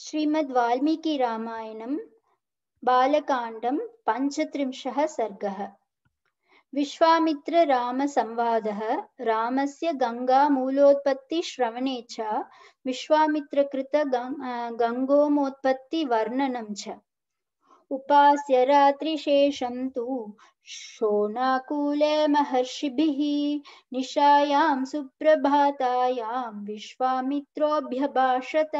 श्रीमद् वाल्मीकि रामायणं बालकाण्डं पञ्चत्रिंशः सर्गः विश्वामित्ररामसंवादः रामस्य गङ्गामूलोत्पत्तिश्रवणे च विश्वामित्रकृत गङ्गोमोत्पत्तिवर्णनं च उपास्य रात्रिशेषं तु शोणाकूले महर्षिभिः निशायां सुप्रभातायां विश्वामित्रोऽभ्यभाषत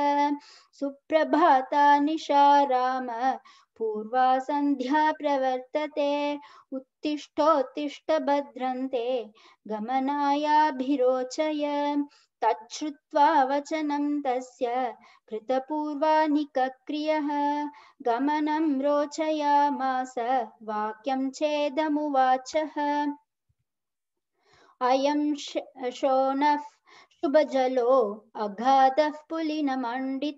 सुप्रभाता निशा राम पूर्वा सन्ध्या प्रवर्तते उत्तिष्ठोत्तिष्ठ भद्रन्ते गमनायाभिरोचय तछ्रुवा वचनं तस्तपूर्वाक्रिय कृतपूर्वानिकक्रियः रोचयामास वाक्यम छेदमुवाचः अयम शोण शुभजलो अघातः मंडि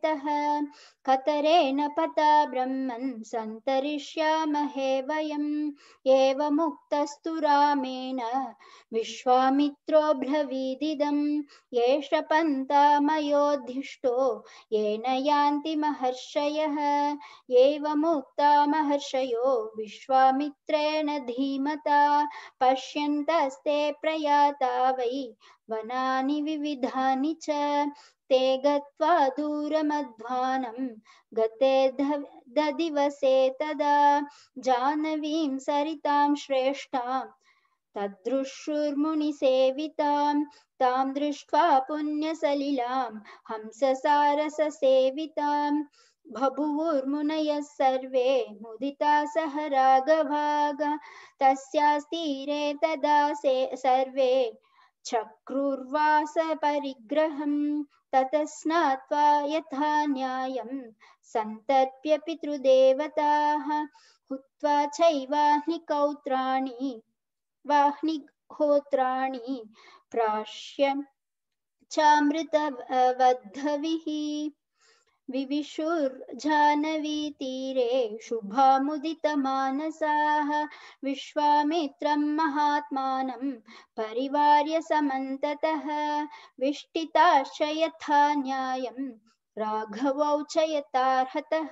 कतरेण पता ब्रह्मन् सन्तरिष्यामहे वयम् मुक्तस्तु रामेण विश्वामित्रो ब्रवीदिदम् पंता मोधिष्टो येन महर्षय महर्षयः मुक्ता महर्षयो विश्वामित्रेण धीमता पश्यस्ते प्रयाता वै वनानि विविधानि च ते गत्वा दूरमध्वानं गते ददिवसे तदा जानवीं सरितां श्रेष्ठां तदृशुर्मुनिसेवितां तां दृष्ट्वा पुण्यसलिलां हंससारससेवितां बभुवुर्मुनयः सर्वे मुदिता सह राघवाग तस्यास्तीरे तदा से सर्वे परिग्रह तत स्ना यथा न्यायं सन्तर्प्य पितृदेवताः हुत्वा चैवाह्निकौत्राणि प्राश्य विविशुर्जाह्नवीतीरे शुभामुदितमानसाः विश्वामित्रं महात्मानं परिवार्य समन्ततः विष्टिताश्च यथा न्यायं राघवौ च यथार्हतः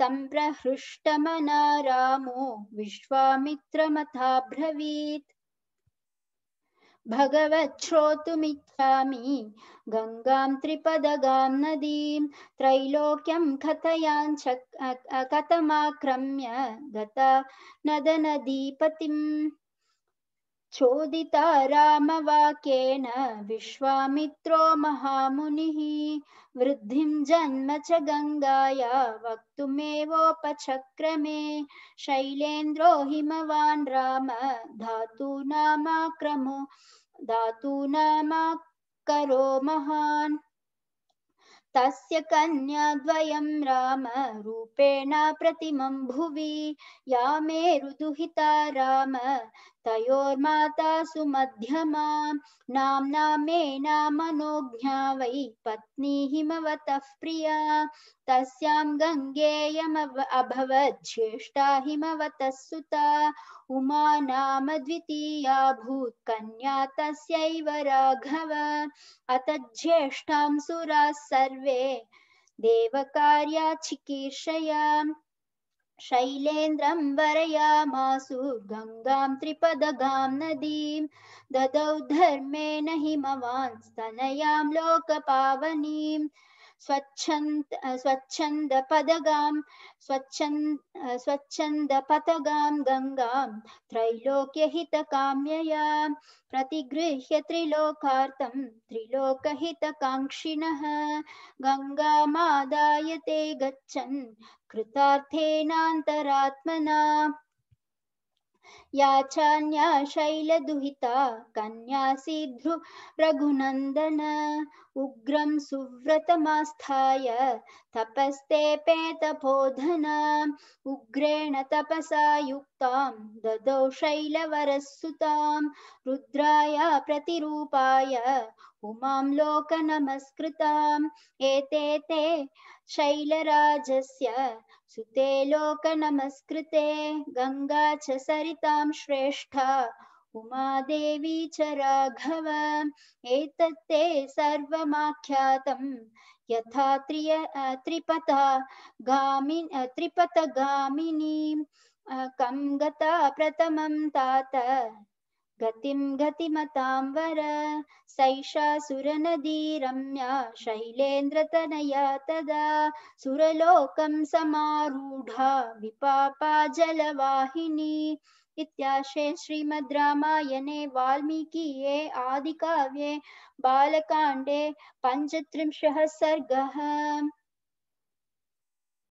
सम्प्रहृष्टमना रामो विश्वामित्रमथाब्रवीत् भगवच्छ्रोतुमिच्छामि गंगा त्रिपदगा नदी त्रैलोक्यम कथयान् कथमाक्रम्य गता नदनदीपतिम् चोदिता रामवाक्येन विश्वामित्रो महामुनिः वृद्धिं जन्म च गङ्गाया वक्तुमेवोपचक्रमे शैलेन्द्रो हिमवान् राम धातूनामाक्रमो धातूनामाकरो महान् तस्य कन्याद्वयं रामरूपेण प्रतिमं भुवि या मेरुदुहिता राम तयोर्माता सुमध्यमा नाम्ना मे नामनोज्ञा वै पत्नी हिमवतः प्रिया तस्यां गङ्गेयमव अभवत् ज्येष्ठा हिमवतः सुता उमा नाम द्वितीया भूत् कन्या तस्यैव राघव अत ज्येष्ठां सुराः सर्वे देवकार्या चिकीर्षया शैलेन्द्रं वरयामासु गङ्गां त्रिपदगां नदीं ददौ धर्मेण हिमवान् स्तनयां लोकपावनीम् स्वच्छन्द स्वच्छन्दपदगां गंगा स्वच्छन्दपथगां गङ्गां त्रैलोक्यहितकाम्यया प्रतिगृह्य त्रिलोकार्तं त्रिलोकहितकाङ्क्षिणः गङ्गामादाय ते गच्छन् कृतार्थेनान्तरात्मना याचान्या शैलदुहिता कन्यासीध्रु रघुनन्दन उग्रं सुव्रतमास्थाय तपस्ते तपोधनाम् उग्रेण तपसा युक्तां ददौ शैलवरः रुद्राय प्रतिरूपाय उमां लोकनमस्कृताम् एते ते शैलराजस्य सुते लोकनमस्कृते गङ्गा च सरितां श्रेष्ठा उमादेवी च राघव एतत्ते सर्वमाख्यातम् यथा त्रिय त्रिपथा गामि त्रिपथगामिनीं कं गता प्रथमं तात गतिं गतिमतां वर सैषा सुरनदी रम्या शैलेन्द्रतनया तदा सुरलोकं समारूढा विपापा जलवाहिनी इत्याशे श्रीमद् रामायणे वाल्मीकिये आदिकाव्ये बालकाण्डे पञ्चत्रिंशः सर्गः